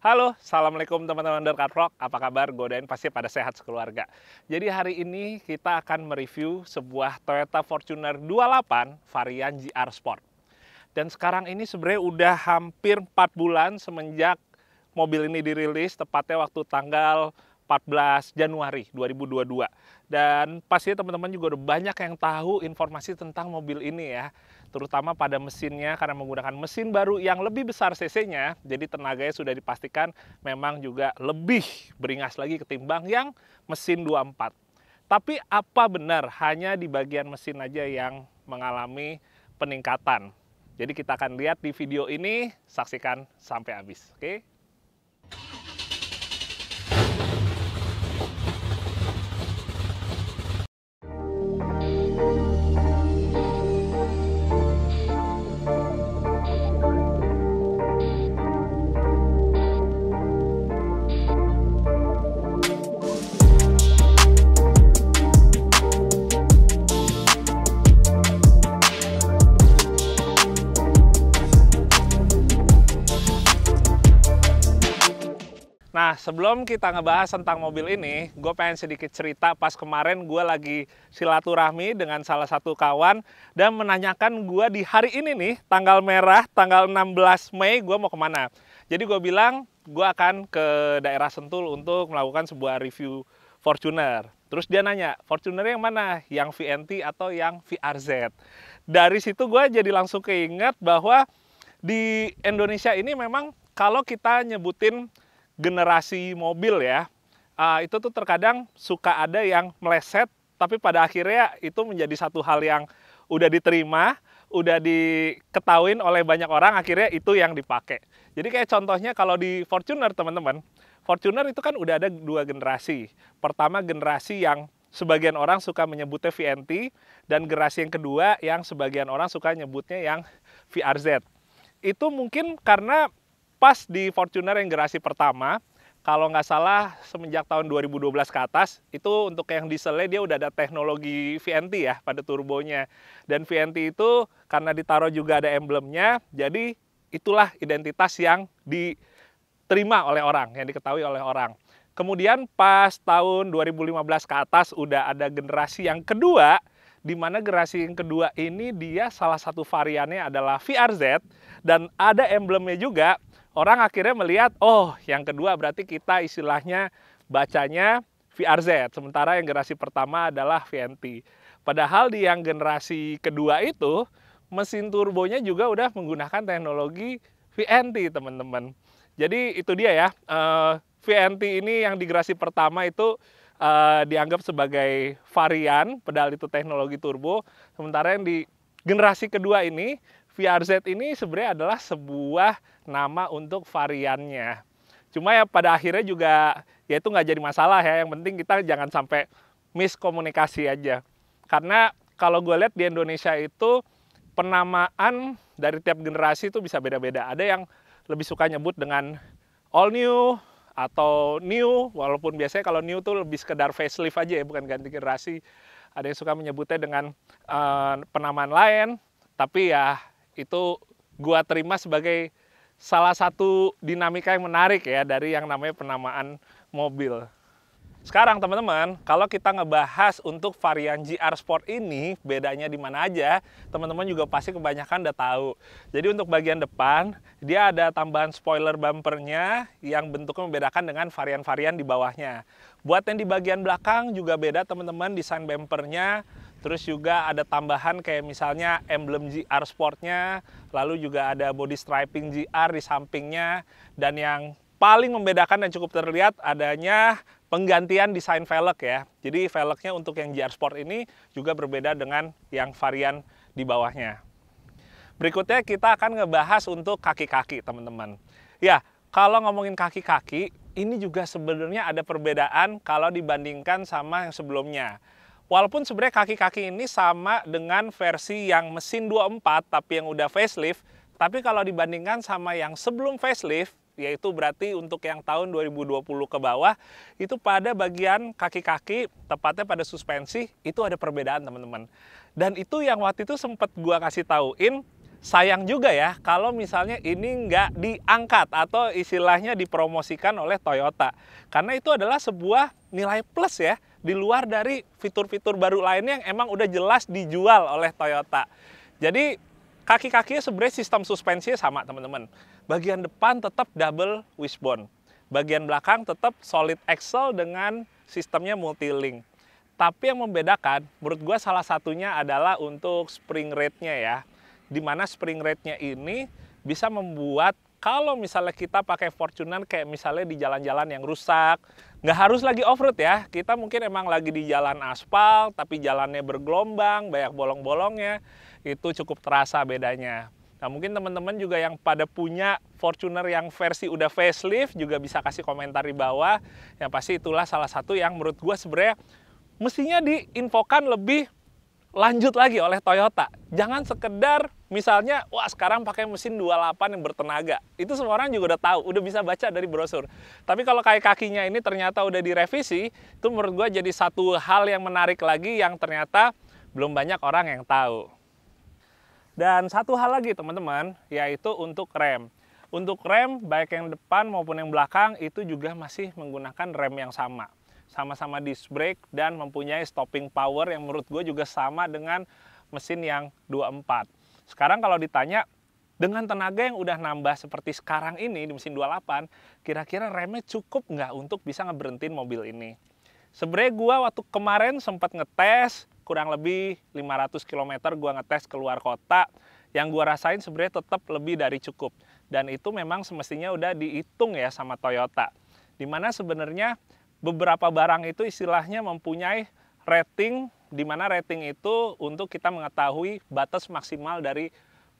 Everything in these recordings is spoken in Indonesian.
Halo, Assalamualaikum teman-teman Undercard Rock. Apa kabar? Gue Godain pasti pada sehat sekeluarga. Jadi hari ini kita akan mereview sebuah Toyota Fortuner 28 varian GR Sport. Dan sekarang ini sebenarnya udah hampir 4 bulan semenjak mobil ini dirilis, tepatnya waktu tanggal 14 Januari 2022. Dan pastinya teman-teman juga udah banyak yang tahu informasi tentang mobil ini ya terutama pada mesinnya karena menggunakan mesin baru yang lebih besar CC-nya, jadi tenaganya sudah dipastikan memang juga lebih beringas lagi ketimbang yang mesin 24. Tapi apa benar hanya di bagian mesin aja yang mengalami peningkatan? Jadi kita akan lihat di video ini, saksikan sampai habis, oke? Okay? Nah, sebelum kita ngebahas tentang mobil ini, gue pengen sedikit cerita pas kemarin gue lagi silaturahmi dengan salah satu kawan dan menanyakan gue di hari ini nih, tanggal merah, tanggal 16 Mei, gue mau kemana. Jadi gue bilang, gue akan ke daerah Sentul untuk melakukan sebuah review Fortuner. Terus dia nanya, Fortuner yang mana? Yang VNT atau yang VRZ? Dari situ gue jadi langsung keinget bahwa di Indonesia ini memang kalau kita nyebutin generasi mobil ya, uh, itu tuh terkadang suka ada yang meleset, tapi pada akhirnya itu menjadi satu hal yang udah diterima, udah diketahuin oleh banyak orang, akhirnya itu yang dipakai. Jadi kayak contohnya kalau di Fortuner teman-teman, Fortuner itu kan udah ada dua generasi. Pertama generasi yang sebagian orang suka menyebutnya VNT dan generasi yang kedua yang sebagian orang suka nyebutnya yang VRZ. Itu mungkin karena pas di Fortuner yang generasi pertama, kalau nggak salah semenjak tahun 2012 ke atas, itu untuk yang dieselnya dia udah ada teknologi VNT ya pada turbonya. Dan VNT itu karena ditaruh juga ada emblemnya, jadi itulah identitas yang diterima oleh orang, yang diketahui oleh orang. Kemudian pas tahun 2015 ke atas udah ada generasi yang kedua, di mana generasi yang kedua ini dia salah satu variannya adalah VRZ dan ada emblemnya juga orang akhirnya melihat, oh yang kedua berarti kita istilahnya bacanya VRZ, sementara yang generasi pertama adalah VNT. Padahal di yang generasi kedua itu, mesin turbonya juga udah menggunakan teknologi VNT, teman-teman. Jadi itu dia ya, eh, VNT ini yang di generasi pertama itu eh, dianggap sebagai varian, pedal itu teknologi turbo, sementara yang di generasi kedua ini VRZ ini sebenarnya adalah sebuah nama untuk variannya. Cuma ya pada akhirnya juga ya itu nggak jadi masalah ya. Yang penting kita jangan sampai miskomunikasi aja. Karena kalau gue lihat di Indonesia itu penamaan dari tiap generasi itu bisa beda-beda. Ada yang lebih suka nyebut dengan all new atau new, walaupun biasanya kalau new tuh lebih sekedar facelift aja ya, bukan ganti generasi. Ada yang suka menyebutnya dengan uh, penamaan lain, tapi ya itu gua terima sebagai salah satu dinamika yang menarik ya dari yang namanya penamaan mobil. Sekarang teman-teman, kalau kita ngebahas untuk varian GR Sport ini, bedanya di mana aja, teman-teman juga pasti kebanyakan udah tahu. Jadi untuk bagian depan, dia ada tambahan spoiler bumpernya yang bentuknya membedakan dengan varian-varian di bawahnya. Buat yang di bagian belakang juga beda teman-teman, desain bumpernya Terus juga ada tambahan kayak misalnya emblem GR Sportnya, lalu juga ada body striping GR di sampingnya. Dan yang paling membedakan dan cukup terlihat adanya penggantian desain velg ya. Jadi velgnya untuk yang GR Sport ini juga berbeda dengan yang varian di bawahnya. Berikutnya kita akan ngebahas untuk kaki-kaki teman-teman. Ya, kalau ngomongin kaki-kaki, ini juga sebenarnya ada perbedaan kalau dibandingkan sama yang sebelumnya. Walaupun sebenarnya kaki-kaki ini sama dengan versi yang mesin 24 tapi yang udah facelift, tapi kalau dibandingkan sama yang sebelum facelift, yaitu berarti untuk yang tahun 2020 ke bawah, itu pada bagian kaki-kaki, tepatnya pada suspensi, itu ada perbedaan teman-teman. Dan itu yang waktu itu sempat gua kasih tauin, sayang juga ya kalau misalnya ini nggak diangkat atau istilahnya dipromosikan oleh Toyota. Karena itu adalah sebuah nilai plus ya di luar dari fitur-fitur baru lainnya yang emang udah jelas dijual oleh Toyota. Jadi kaki-kakinya sebenarnya sistem suspensinya sama teman-teman. Bagian depan tetap double wishbone. Bagian belakang tetap solid axle dengan sistemnya multi-link. Tapi yang membedakan, menurut gue salah satunya adalah untuk spring rate-nya ya. Dimana spring rate-nya ini bisa membuat kalau misalnya kita pakai Fortuner kayak misalnya di jalan-jalan yang rusak, nggak harus lagi off road ya kita mungkin emang lagi di jalan aspal tapi jalannya bergelombang banyak bolong-bolongnya itu cukup terasa bedanya nah mungkin teman-teman juga yang pada punya Fortuner yang versi udah facelift juga bisa kasih komentar di bawah yang pasti itulah salah satu yang menurut gue sebenarnya mestinya diinfokan lebih lanjut lagi oleh Toyota. Jangan sekedar misalnya, wah sekarang pakai mesin 28 yang bertenaga. Itu semua orang juga udah tahu, udah bisa baca dari brosur. Tapi kalau kayak kakinya ini ternyata udah direvisi, itu menurut gue jadi satu hal yang menarik lagi yang ternyata belum banyak orang yang tahu. Dan satu hal lagi teman-teman, yaitu untuk rem. Untuk rem, baik yang depan maupun yang belakang, itu juga masih menggunakan rem yang sama sama-sama disc brake dan mempunyai stopping power yang menurut gue juga sama dengan mesin yang 24. Sekarang kalau ditanya dengan tenaga yang udah nambah seperti sekarang ini di mesin 28, kira-kira remnya cukup nggak untuk bisa ngeberhentiin mobil ini? sebenarnya gue waktu kemarin sempat ngetes, kurang lebih 500 km gue ngetes keluar kota, yang gue rasain sebenarnya tetap lebih dari cukup. Dan itu memang semestinya udah dihitung ya sama Toyota. Dimana sebenarnya beberapa barang itu istilahnya mempunyai rating di mana rating itu untuk kita mengetahui batas maksimal dari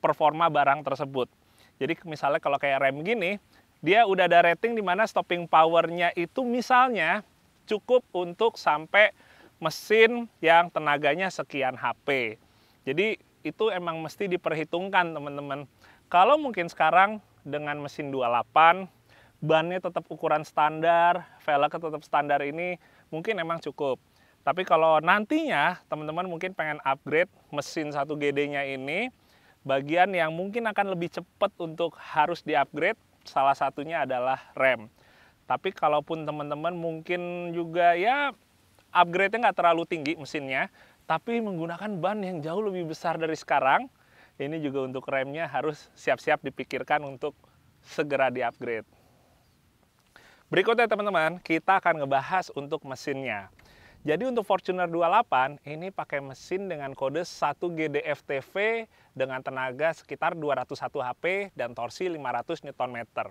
performa barang tersebut. Jadi misalnya kalau kayak rem gini, dia udah ada rating di mana stopping powernya itu misalnya cukup untuk sampai mesin yang tenaganya sekian HP. Jadi itu emang mesti diperhitungkan teman-teman. Kalau mungkin sekarang dengan mesin 28 bannya tetap ukuran standar, velgnya tetap standar ini mungkin emang cukup. Tapi kalau nantinya teman-teman mungkin pengen upgrade mesin 1GD-nya ini, bagian yang mungkin akan lebih cepat untuk harus diupgrade salah satunya adalah rem. Tapi kalaupun teman-teman mungkin juga ya upgrade-nya nggak terlalu tinggi mesinnya, tapi menggunakan ban yang jauh lebih besar dari sekarang, ini juga untuk remnya harus siap-siap dipikirkan untuk segera diupgrade. Berikutnya teman-teman, kita akan ngebahas untuk mesinnya. Jadi untuk Fortuner 28 ini pakai mesin dengan kode 1 GDFTV dengan tenaga sekitar 201 HP dan torsi 500 Nm.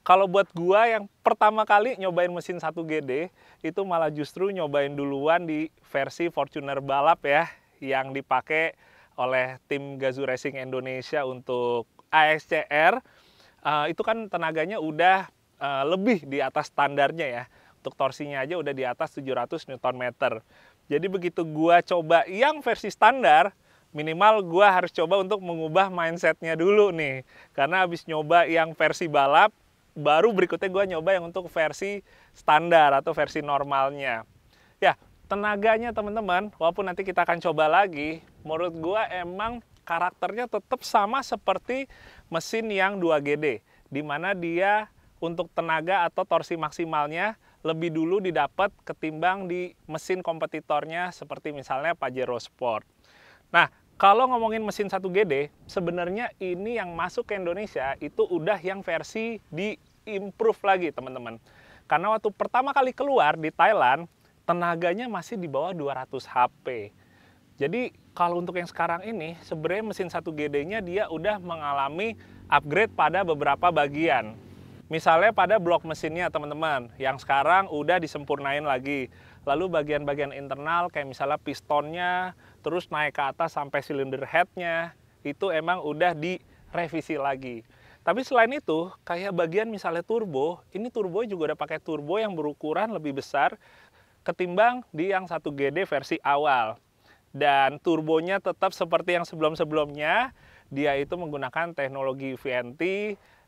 Kalau buat gua yang pertama kali nyobain mesin 1 GD itu malah justru nyobain duluan di versi Fortuner balap ya yang dipakai oleh tim Gazoo Racing Indonesia untuk ASCR. Uh, eh, itu kan tenaganya udah uh, lebih di atas standarnya ya. Untuk torsinya aja udah di atas 700 Nm. Jadi begitu gua coba yang versi standar, minimal gua harus coba untuk mengubah mindsetnya dulu nih. Karena habis nyoba yang versi balap, baru berikutnya gua nyoba yang untuk versi standar atau versi normalnya. Ya, tenaganya teman-teman, walaupun nanti kita akan coba lagi, menurut gua emang karakternya tetap sama seperti mesin yang 2GD dimana dia untuk tenaga atau torsi maksimalnya lebih dulu didapat ketimbang di mesin kompetitornya seperti misalnya Pajero Sport. Nah, kalau ngomongin mesin 1GD, sebenarnya ini yang masuk ke Indonesia itu udah yang versi di improve lagi, teman-teman. Karena waktu pertama kali keluar di Thailand, tenaganya masih di bawah 200 HP. Jadi kalau untuk yang sekarang ini, sebenarnya mesin 1GD-nya dia udah mengalami upgrade pada beberapa bagian. Misalnya pada blok mesinnya teman-teman, yang sekarang udah disempurnain lagi. Lalu bagian-bagian internal kayak misalnya pistonnya, terus naik ke atas sampai silinder headnya, itu emang udah direvisi lagi. Tapi selain itu, kayak bagian misalnya turbo, ini turbo juga udah pakai turbo yang berukuran lebih besar ketimbang di yang 1GD versi awal. Dan turbonya tetap seperti yang sebelum-sebelumnya, dia itu menggunakan teknologi VNT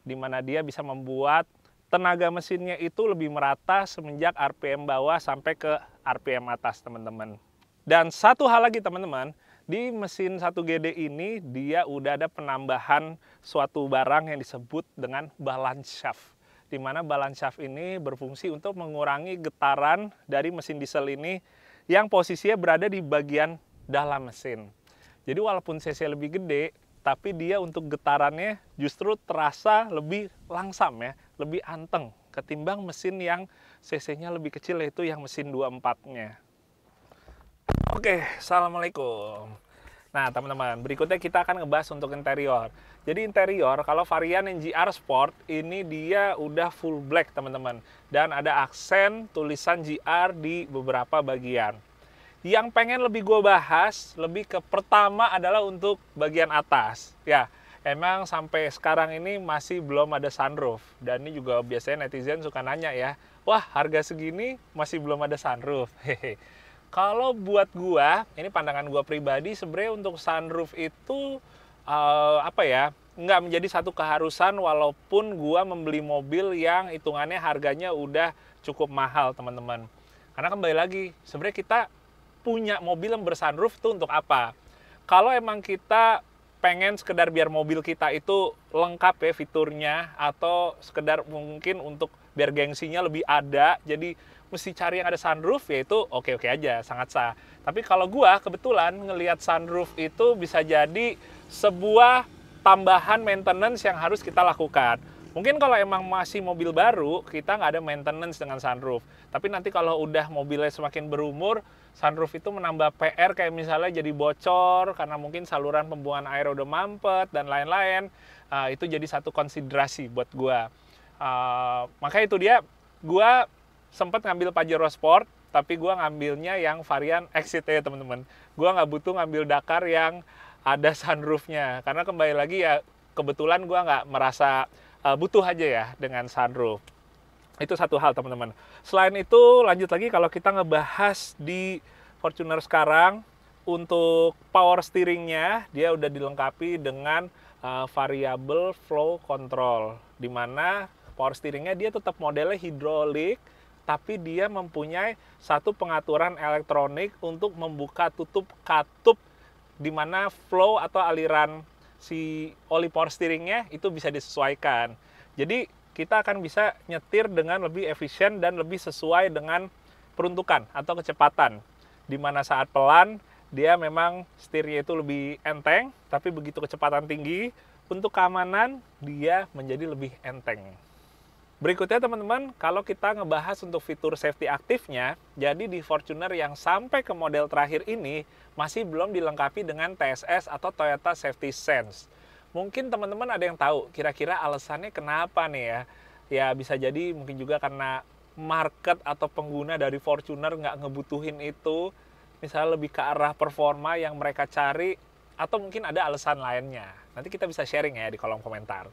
di mana dia bisa membuat tenaga mesinnya itu lebih merata semenjak RPM bawah sampai ke RPM atas teman-teman. Dan satu hal lagi teman-teman, di mesin 1GD ini dia udah ada penambahan suatu barang yang disebut dengan balance shaft. Di mana balance shaft ini berfungsi untuk mengurangi getaran dari mesin diesel ini yang posisinya berada di bagian dalam mesin. Jadi walaupun CC lebih gede, tapi dia untuk getarannya justru terasa lebih langsam ya, lebih anteng ketimbang mesin yang CC-nya lebih kecil yaitu yang mesin 24-nya. Oke, Assalamualaikum. Nah, teman-teman, berikutnya kita akan ngebahas untuk interior. Jadi interior, kalau varian GR Sport, ini dia udah full black, teman-teman. Dan ada aksen tulisan GR di beberapa bagian. Yang pengen lebih gue bahas, lebih ke pertama adalah untuk bagian atas. Ya, emang sampai sekarang ini masih belum ada sunroof. Dan ini juga biasanya netizen suka nanya ya, wah harga segini masih belum ada sunroof. Hehe. Kalau buat gue ini pandangan gue pribadi, sebenarnya untuk sunroof itu uh, apa ya? nggak menjadi satu keharusan walaupun gue membeli mobil yang hitungannya harganya udah cukup mahal teman-teman karena kembali lagi sebenarnya kita punya mobil yang bersunroof itu untuk apa? Kalau emang kita pengen sekedar biar mobil kita itu lengkap ya fiturnya atau sekedar mungkin untuk biar gengsinya lebih ada jadi mesti cari yang ada sunroof yaitu oke oke aja sangat sah tapi kalau gua kebetulan ngelihat sunroof itu bisa jadi sebuah tambahan maintenance yang harus kita lakukan Mungkin kalau emang masih mobil baru, kita nggak ada maintenance dengan sunroof. Tapi nanti kalau udah mobilnya semakin berumur, sunroof itu menambah PR kayak misalnya jadi bocor karena mungkin saluran pembuangan air udah mampet dan lain-lain. Uh, itu jadi satu konsiderasi buat gua. Uh, ah, maka itu dia, gua sempat ngambil Pajero Sport, tapi gua ngambilnya yang varian exit ya teman-teman. Gua nggak butuh ngambil Dakar yang ada sunroofnya karena kembali lagi ya kebetulan gua nggak merasa uh, butuh aja ya dengan sunroof. Itu satu hal teman-teman. Selain itu lanjut lagi kalau kita ngebahas di Fortuner sekarang untuk power steeringnya dia udah dilengkapi dengan uh, variable flow control di mana power steeringnya dia tetap modelnya hidrolik tapi dia mempunyai satu pengaturan elektronik untuk membuka tutup katup di mana flow atau aliran si oli power steeringnya itu bisa disesuaikan. Jadi kita akan bisa nyetir dengan lebih efisien dan lebih sesuai dengan peruntukan atau kecepatan. Di mana saat pelan dia memang setirnya itu lebih enteng, tapi begitu kecepatan tinggi untuk keamanan dia menjadi lebih enteng. Berikutnya teman-teman, kalau kita ngebahas untuk fitur safety aktifnya, jadi di Fortuner yang sampai ke model terakhir ini masih belum dilengkapi dengan TSS atau Toyota Safety Sense. Mungkin teman-teman ada yang tahu kira-kira alasannya kenapa nih ya. Ya bisa jadi mungkin juga karena market atau pengguna dari Fortuner nggak ngebutuhin itu, misalnya lebih ke arah performa yang mereka cari, atau mungkin ada alasan lainnya. Nanti kita bisa sharing ya di kolom komentar.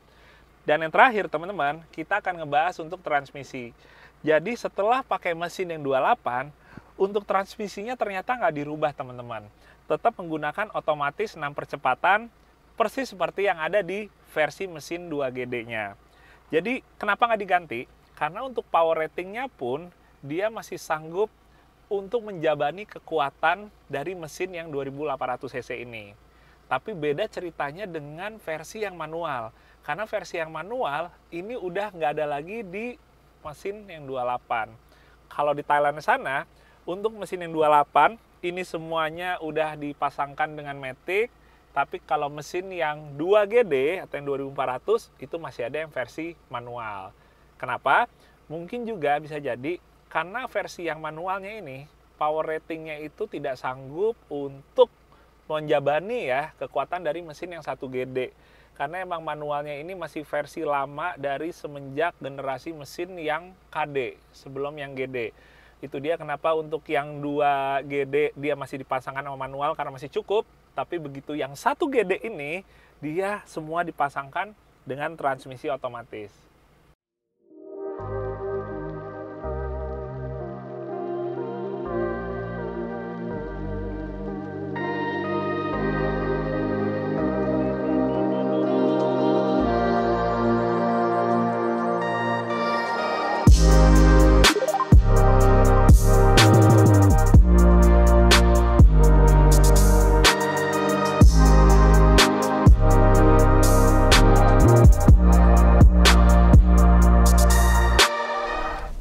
Dan yang terakhir teman-teman, kita akan ngebahas untuk transmisi. Jadi setelah pakai mesin yang 28, untuk transmisinya ternyata nggak dirubah teman-teman. Tetap menggunakan otomatis 6 percepatan, persis seperti yang ada di versi mesin 2GD-nya. Jadi kenapa nggak diganti? Karena untuk power ratingnya pun dia masih sanggup untuk menjabani kekuatan dari mesin yang 2800 cc ini. Tapi beda ceritanya dengan versi yang manual. Karena versi yang manual ini udah nggak ada lagi di mesin yang 28. Kalau di Thailand sana, untuk mesin yang 28 ini semuanya udah dipasangkan dengan matic, tapi kalau mesin yang 2GD atau yang 2400 itu masih ada yang versi manual. Kenapa? Mungkin juga bisa jadi karena versi yang manualnya ini power ratingnya itu tidak sanggup untuk menjabani ya kekuatan dari mesin yang 1GD karena emang manualnya ini masih versi lama dari semenjak generasi mesin yang KD sebelum yang GD. Itu dia kenapa untuk yang 2 GD dia masih dipasangkan sama manual karena masih cukup, tapi begitu yang satu GD ini dia semua dipasangkan dengan transmisi otomatis.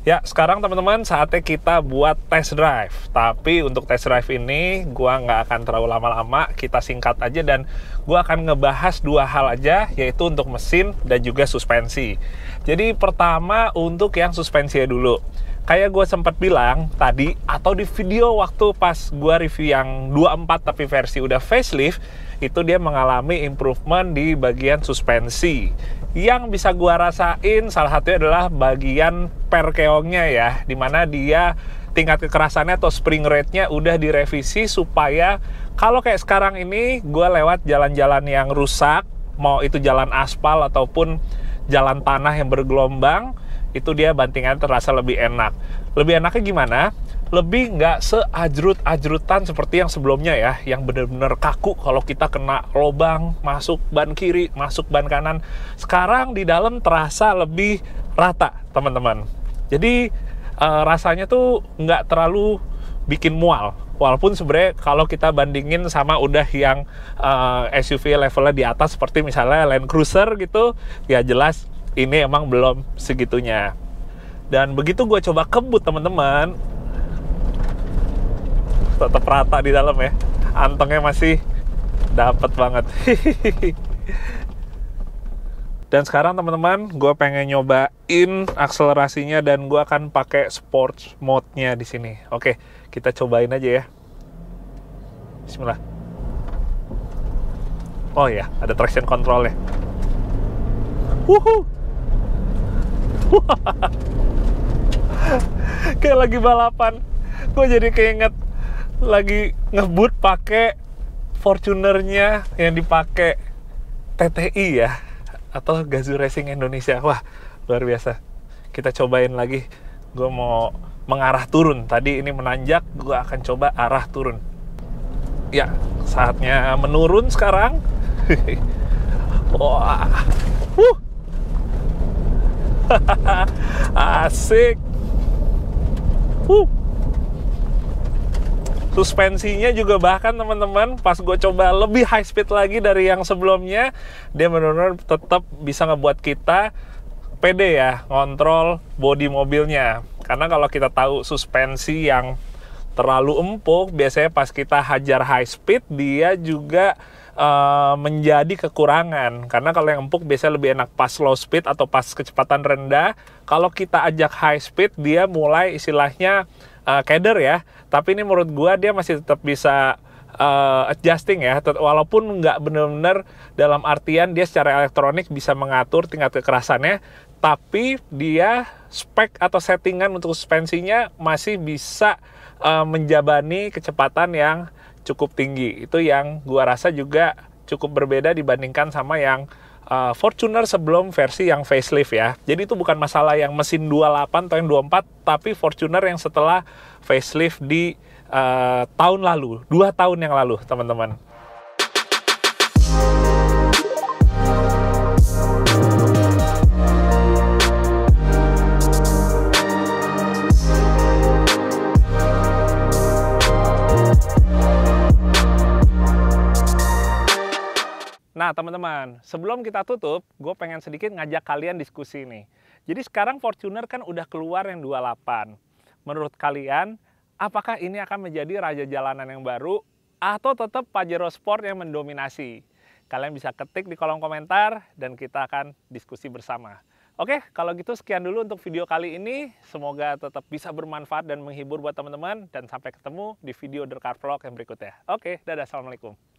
Ya, sekarang teman-teman saatnya kita buat test drive. Tapi untuk test drive ini, gua nggak akan terlalu lama-lama, kita singkat aja dan gua akan ngebahas dua hal aja, yaitu untuk mesin dan juga suspensi. Jadi pertama untuk yang suspensinya dulu. Kayak gue sempat bilang tadi, atau di video waktu pas gue review yang 24 tapi versi udah facelift, itu dia mengalami improvement di bagian suspensi yang bisa gua rasain salah satunya adalah bagian perkeongnya ya dimana dia tingkat kekerasannya atau spring rate-nya udah direvisi supaya kalau kayak sekarang ini gue lewat jalan-jalan yang rusak mau itu jalan aspal ataupun jalan tanah yang bergelombang itu dia bantingan terasa lebih enak lebih enaknya gimana lebih nggak seajrut-ajrutan seperti yang sebelumnya ya, yang bener-bener kaku kalau kita kena lobang, masuk ban kiri, masuk ban kanan. Sekarang di dalam terasa lebih rata, teman-teman. Jadi e, rasanya tuh nggak terlalu bikin mual. Walaupun sebenarnya kalau kita bandingin sama udah yang e, eh, SUV levelnya di atas seperti misalnya Land Cruiser gitu, ya jelas ini emang belum segitunya. Dan begitu gue coba kebut teman-teman, tetap rata di dalam ya antengnya masih dapat banget dan sekarang teman-teman gue pengen nyobain akselerasinya dan gue akan pakai sports mode-nya di sini oke kita cobain aja ya Bismillah oh ya ada traction control ya Wuhu. kayak lagi balapan gue jadi keinget lagi ngebut pakai Fortunernya yang dipakai TTI ya atau Gazoo Racing Indonesia. Wah, luar biasa. Kita cobain lagi. Gue mau mengarah turun. Tadi ini menanjak, gue akan coba arah turun. Ya, saatnya menurun sekarang. Wah. Wuh. Asik. Wuh suspensinya juga bahkan teman-teman pas gue coba lebih high speed lagi dari yang sebelumnya dia benar-benar tetap bisa ngebuat kita pede ya ngontrol body mobilnya karena kalau kita tahu suspensi yang terlalu empuk biasanya pas kita hajar high speed dia juga eh, menjadi kekurangan karena kalau yang empuk biasanya lebih enak pas low speed atau pas kecepatan rendah kalau kita ajak high speed dia mulai istilahnya uh, keder ya tapi ini menurut gua dia masih tetap bisa uh, adjusting ya walaupun nggak benar-benar dalam artian dia secara elektronik bisa mengatur tingkat kekerasannya tapi dia spek atau settingan untuk suspensinya masih bisa uh, menjabani kecepatan yang cukup tinggi itu yang gua rasa juga cukup berbeda dibandingkan sama yang uh, Fortuner sebelum versi yang facelift ya. Jadi itu bukan masalah yang mesin 28 atau yang 24, tapi Fortuner yang setelah facelift di uh, tahun lalu, dua tahun yang lalu teman-teman. Nah teman-teman, sebelum kita tutup, gue pengen sedikit ngajak kalian diskusi nih. Jadi sekarang Fortuner kan udah keluar yang 28. Menurut kalian, apakah ini akan menjadi raja jalanan yang baru atau tetap Pajero Sport yang mendominasi? Kalian bisa ketik di kolom komentar dan kita akan diskusi bersama. Oke, kalau gitu sekian dulu untuk video kali ini. Semoga tetap bisa bermanfaat dan menghibur buat teman-teman. Dan sampai ketemu di video The Car Vlog yang berikutnya. Oke, dadah. Assalamualaikum.